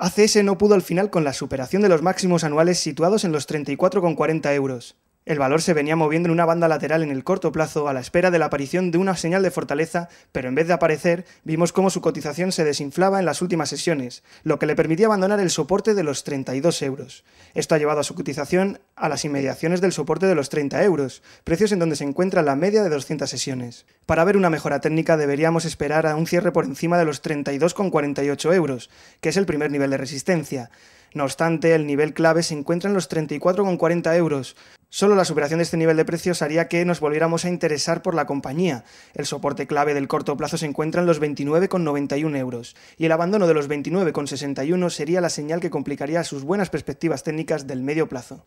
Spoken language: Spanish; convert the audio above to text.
ACS no pudo al final con la superación de los máximos anuales situados en los 34,40 euros. El valor se venía moviendo en una banda lateral en el corto plazo a la espera de la aparición de una señal de fortaleza, pero en vez de aparecer, vimos cómo su cotización se desinflaba en las últimas sesiones, lo que le permitía abandonar el soporte de los 32 euros. Esto ha llevado a su cotización a las inmediaciones del soporte de los 30 euros, precios en donde se encuentra la media de 200 sesiones. Para ver una mejora técnica deberíamos esperar a un cierre por encima de los 32,48 euros, que es el primer nivel de resistencia. No obstante, el nivel clave se encuentra en los 34,40 euros, Solo la superación de este nivel de precios haría que nos volviéramos a interesar por la compañía. El soporte clave del corto plazo se encuentra en los 29,91 euros, y el abandono de los 29,61 sería la señal que complicaría sus buenas perspectivas técnicas del medio plazo.